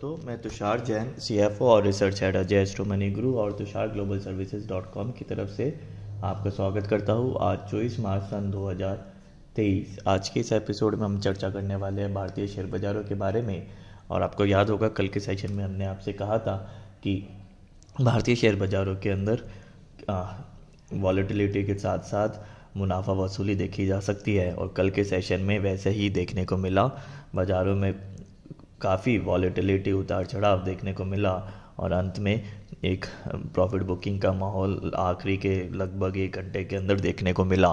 दोस्तों मैं तुषार जैन ओ और research head Ajay Astro Money Guru और Tushar global services dot com की तरफ से आपका स्वागत करता हूँ आज चौबीस मार्च सन दो हज़ार तेईस आज के इस एपिसोड में हम चर्चा करने वाले हैं भारतीय शेयर बाज़ारों के बारे में और आपको याद होगा कल के सेशन में हमने आपसे कहा था कि भारतीय शेयर बाज़ारों के अंदर वॉलीटिलिटी के साथ साथ मुनाफा वसूली देखी जा सकती है और कल के सेशन में वैसे ही देखने को मिला बाज़ारों में काफ़ी वॉलीटिलिटी उतार चढ़ाव देखने को मिला और अंत में एक प्रॉफिट बुकिंग का माहौल आखिरी के लगभग एक घंटे के अंदर देखने को मिला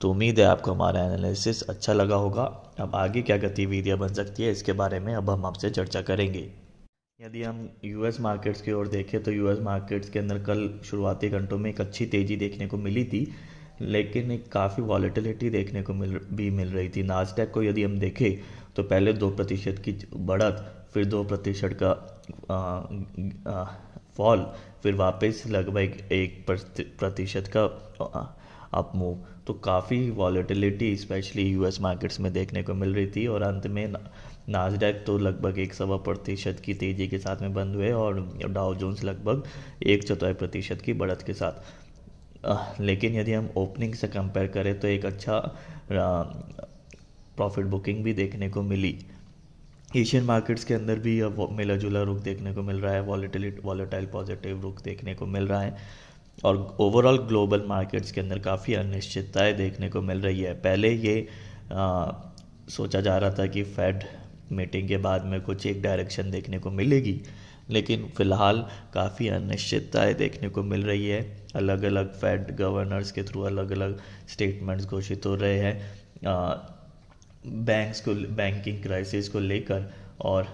तो उम्मीद है आपको हमारा एनालिसिस अच्छा लगा होगा अब आगे क्या गतिविधियाँ बन सकती है इसके बारे में अब हम आपसे चर्चा करेंगे यदि हम यूएस मार्केट्स की ओर देखें तो यूएस मार्केट्स के अंदर कल शुरुआती घंटों में एक अच्छी तेज़ी देखने को मिली थी लेकिन एक काफ़ी वॉलीटिलिटी देखने को मिल भी मिल रही थी नाजडेक को यदि हम देखें तो पहले दो प्रतिशत की बढ़त फिर दो प्रतिशत का फॉल फिर वापस लगभग एक प्रतिशत का अप मूव तो काफ़ी वॉलेटिलिटी स्पेशली यूएस मार्केट्स में देखने को मिल रही थी और अंत में नाजडैक तो लगभग एक सवा प्रतिशत की तेज़ी के साथ में बंद हुए और डाउ जोन्स लगभग एक चौथाई प्रतिशत की बढ़त के साथ लेकिन यदि हम ओपनिंग से कंपेयर करें तो एक अच्छा प्रॉफिट बुकिंग भी देखने को मिली एशियन मार्केट्स के अंदर भी अब मिला जुला रुख देखने को मिल रहा है वॉलीटिलिट वॉलेटाइल पॉजिटिव रुख देखने को मिल रहा है और ओवरऑल ग्लोबल मार्केट्स के अंदर काफ़ी अनिश्चितताएं देखने को मिल रही है पहले ये आ, सोचा जा रहा था कि फेड मीटिंग के बाद में कुछ एक डायरेक्शन देखने को मिलेगी लेकिन फ़िलहाल काफ़ी अनिश्चितताएं देखने को मिल रही है अलग अलग फेड गवर्नर्स के थ्रू अलग अलग स्टेटमेंट्स घोषित हो रहे हैं बैंक्स को बैंकिंग क्राइसिस को लेकर और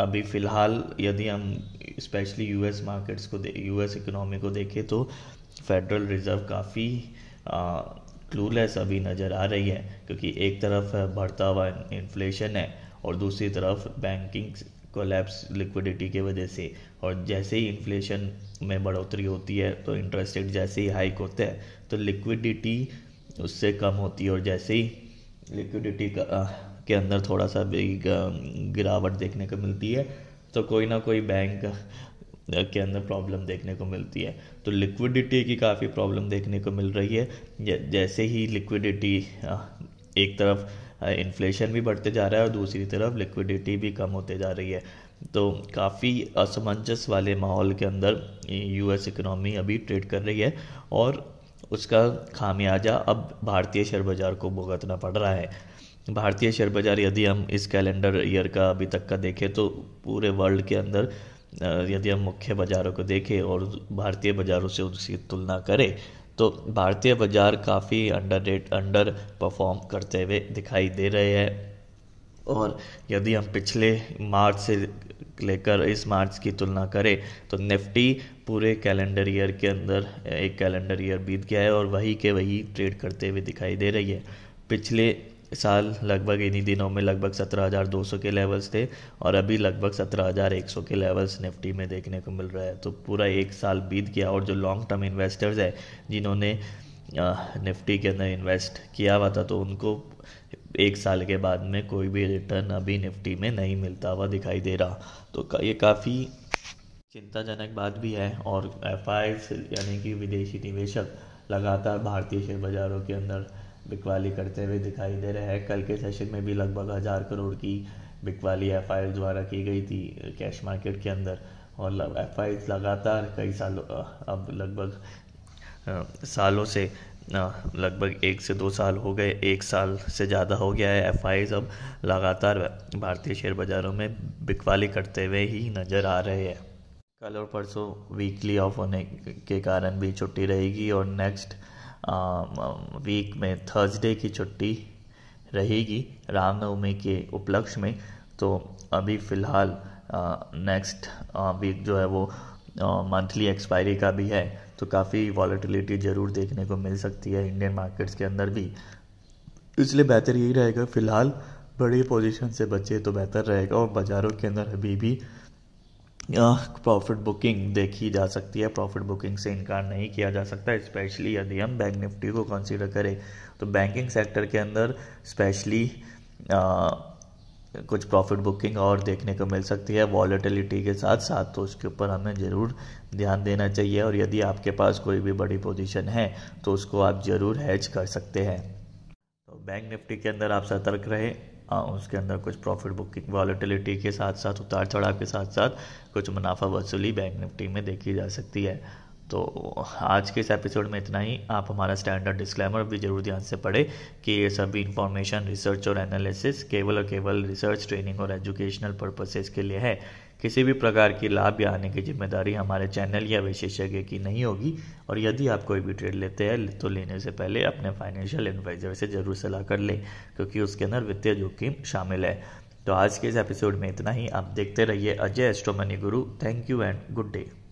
अभी फ़िलहाल यदि हम स्पेशली यूएस मार्केट्स को यूएस इकोनॉमी को देखें तो फेडरल रिज़र्व काफ़ी क्लूलेस अभी नज़र आ रही है क्योंकि एक तरफ बढ़ता हुआ इन्फ्लेशन है और दूसरी तरफ बैंकिंग कोलेप्स लिक्विडिटी के वजह से और जैसे ही इन्फ्लेशन में बढ़ोतरी होती है तो इंटरेस्ट रेट जैसे ही हाइक होते हैं तो लिक्विडिटी उससे कम होती है और जैसे ही लिक्विडिटी का के अंदर थोड़ा सा भी गिरावट देखने को मिलती है तो कोई ना कोई बैंक के अंदर प्रॉब्लम देखने को मिलती है तो लिक्विडिटी की काफ़ी प्रॉब्लम देखने को मिल रही है जैसे ही लिक्विडिटी एक तरफ इन्फ्लेशन भी बढ़ते जा रहा है और दूसरी तरफ लिक्विडिटी भी कम होते जा रही है तो काफ़ी असमंजस वाले माहौल के अंदर यूएस इकोनॉमी अभी ट्रेड कर रही है और उसका खामियाजा अब भारतीय शेयर बाज़ार को भुगतना पड़ रहा है भारतीय शेयर बाज़ार यदि हम इस कैलेंडर ईयर का अभी तक का देखें तो पूरे वर्ल्ड के अंदर यदि हम मुख्य बाज़ारों को देखें और भारतीय बाज़ारों से उसकी तुलना करें तो भारतीय बाज़ार काफ़ी अंडर रेट अंडर परफॉर्म करते हुए दिखाई दे रहे हैं और यदि हम पिछले मार्च से लेकर इस मार्च की तुलना करें तो निफ्टी पूरे कैलेंडर ईयर के अंदर एक कैलेंडर ईयर बीत गया है और वही के वही ट्रेड करते हुए दिखाई दे रही है पिछले साल लगभग इन्हीं दिनों में लगभग 17,200 के लेवल्स थे और अभी लगभग 17,100 के लेवल्स निफ्टी में देखने को मिल रहा है तो पूरा एक साल बीत गया और जो लॉन्ग टर्म इन्वेस्टर्स हैं जिन्होंने निफ्टी के अंदर इन्वेस्ट किया हुआ था तो उनको एक साल के बाद में कोई भी रिटर्न अभी निफ्टी में नहीं मिलता हुआ दिखाई दे रहा तो ये काफ़ी चिंताजनक बात भी है और एफ यानी कि विदेशी निवेशक लगातार भारतीय शेयर बाज़ारों के अंदर बिकवाली करते हुए दिखाई दे रहे हैं कल के सेशन में भी लगभग हज़ार करोड़ की बिकवाली एफ द्वारा की गई थी कैश मार्केट के अंदर और एफ लगातार कई सालों अब लगभग सालों से लगभग एक से दो साल हो गए एक साल से ज़्यादा हो गया है एफ अब लगातार भारतीय शेयर बाज़ारों में बिकवाली करते हुए ही नज़र आ रहे हैं कल और परसों वीकली ऑफ होने के कारण भी छुट्टी रहेगी और नेक्स्ट वीक में थर्सडे की छुट्टी रहेगी रामनवमी के उपलक्ष्य में तो अभी फ़िलहाल नेक्स्ट वीक जो है वो मंथली एक्सपायरी का भी है तो काफ़ी वॉलीटिलिटी ज़रूर देखने को मिल सकती है इंडियन मार्केट्स के अंदर भी इसलिए बेहतर यही रहेगा फ़िलहाल बड़ी पोजीशन से बचे तो बेहतर रहेगा और बाज़ारों के अंदर अभी भी प्रॉफिट बुकिंग देखी जा सकती है प्रॉफिट बुकिंग से इनकार नहीं किया जा सकता स्पेशली यदि हम बैंक निफ्टी को कंसीडर करें तो बैंकिंग सेक्टर के अंदर स्पेशली कुछ प्रॉफिट बुकिंग और देखने को मिल सकती है वॉलेटिलिटी के साथ साथ तो उसके ऊपर हमें ज़रूर ध्यान देना चाहिए और यदि आपके पास कोई भी बड़ी पोजीशन है तो उसको आप ज़रूर हैज कर सकते हैं तो बैंक निफ्टी के अंदर आप सतर्क रहे आ, हाँ, उसके अंदर कुछ प्रॉफिट बुकिंग वॉलेटिलिटी के साथ साथ उतार चढ़ाव के साथ साथ कुछ मुनाफा वसूली बैंक निफ्टी में देखी जा सकती है तो आज के इस एपिसोड में इतना ही आप हमारा स्टैंडर्ड डिस्क्लेमर भी जरूर ध्यान से पढ़े कि ये सभी इंफॉर्मेशन रिसर्च और एनालिसिस केवल और केवल रिसर्च ट्रेनिंग और एजुकेशनल पर्पसेस के लिए है किसी भी प्रकार की लाभ या आने की जिम्मेदारी हमारे चैनल या विशेषज्ञ की नहीं होगी और यदि आप कोई भी ट्रेड लेते हैं तो लेने से पहले अपने फाइनेंशियल एडवाइजर से ज़रूर सलाह कर लें क्योंकि उसके अंदर वित्तीय जोखिम शामिल है तो आज के इस एपिसोड में इतना ही आप देखते रहिए Ajay Astro Money Guru thank you and good day